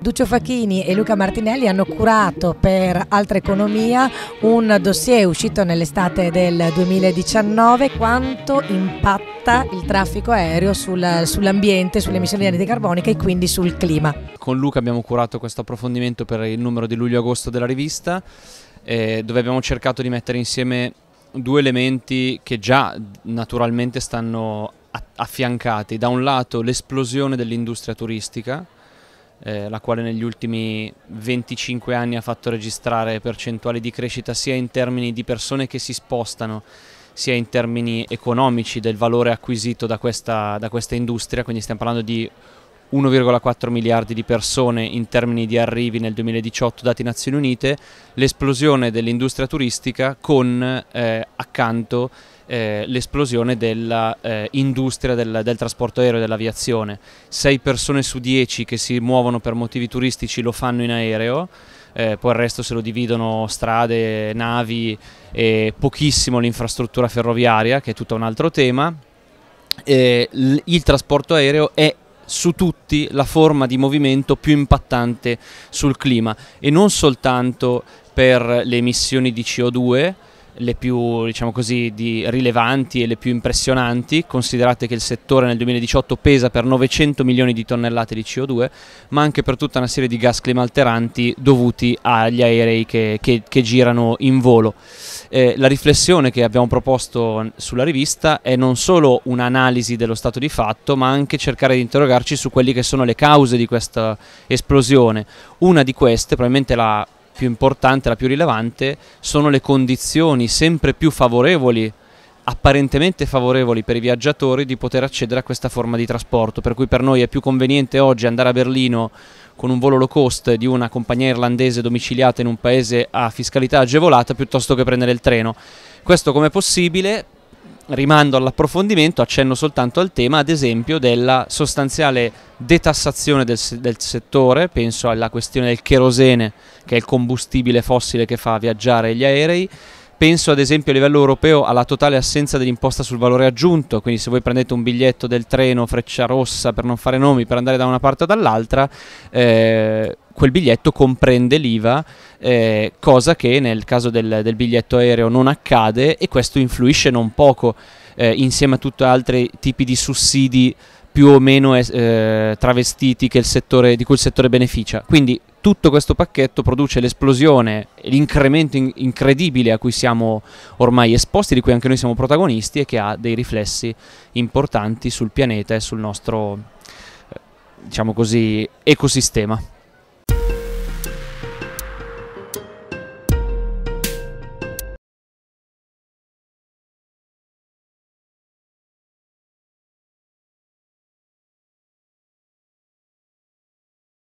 Duccio Facchini e Luca Martinelli hanno curato per Altra Economia un dossier uscito nell'estate del 2019 quanto impatta il traffico aereo sul, sull'ambiente, sulle emissioni di anidride carbonica e quindi sul clima. Con Luca abbiamo curato questo approfondimento per il numero di luglio-agosto della rivista eh, dove abbiamo cercato di mettere insieme due elementi che già naturalmente stanno affiancati da un lato l'esplosione dell'industria turistica, eh, la quale negli ultimi 25 anni ha fatto registrare percentuali di crescita sia in termini di persone che si spostano, sia in termini economici del valore acquisito da questa, da questa industria, quindi stiamo parlando di 1,4 miliardi di persone in termini di arrivi nel 2018 dati Nazioni Unite, l'esplosione dell'industria turistica con eh, accanto eh, l'esplosione dell'industria eh, del, del, trasporto aereo e dell'aviazione. 6 persone su 10 che si muovono per motivi turistici lo fanno in aereo, eh, poi il resto se lo dividono strade, navi e pochissimo l'infrastruttura ferroviaria che è tutto un altro tema. Eh, il trasporto aereo è su tutti la forma di movimento più impattante sul clima e non soltanto per le emissioni di CO2 le più diciamo così, di rilevanti e le più impressionanti, considerate che il settore nel 2018 pesa per 900 milioni di tonnellate di CO2, ma anche per tutta una serie di gas climalteranti dovuti agli aerei che, che, che girano in volo. Eh, la riflessione che abbiamo proposto sulla rivista è non solo un'analisi dello stato di fatto, ma anche cercare di interrogarci su quelle che sono le cause di questa esplosione. Una di queste, probabilmente la più importante, la più rilevante, sono le condizioni sempre più favorevoli apparentemente favorevoli per i viaggiatori di poter accedere a questa forma di trasporto, per cui per noi è più conveniente oggi andare a Berlino con un volo low cost di una compagnia irlandese domiciliata in un paese a fiscalità agevolata piuttosto che prendere il treno. Questo com'è possibile? rimando all'approfondimento, accenno soltanto al tema, ad esempio, della sostanziale detassazione del, del, settore, penso alla questione del cherosene, che è il combustibile fossile che fa viaggiare gli aerei, Penso ad esempio a livello europeo alla totale assenza dell'imposta sul valore aggiunto, quindi se voi prendete un biglietto del treno freccia rossa per non fare nomi, per andare da una parte o dall'altra, eh, quel biglietto comprende l'IVA, eh, cosa che nel caso del, del, biglietto aereo non accade e questo influisce non poco eh, insieme a tutti altri tipi di sussidi più o meno eh, travestiti il settore, di cui il settore beneficia. Quindi tutto questo pacchetto produce l'esplosione, l'incremento in- incredibile a cui siamo ormai esposti, di cui anche noi siamo protagonisti e che ha dei riflessi importanti sul pianeta e sul nostro, eh, diciamo così, ecosistema.